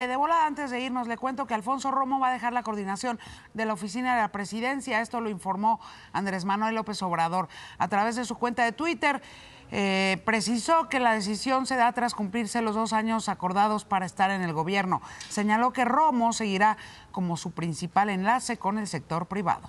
De volada, antes de irnos, le cuento que Alfonso Romo va a dejar la coordinación de la oficina de la presidencia. Esto lo informó Andrés Manuel López Obrador a través de su cuenta de Twitter. Eh, precisó que la decisión se da tras cumplirse los dos años acordados para estar en el gobierno. Señaló que Romo seguirá como su principal enlace con el sector privado.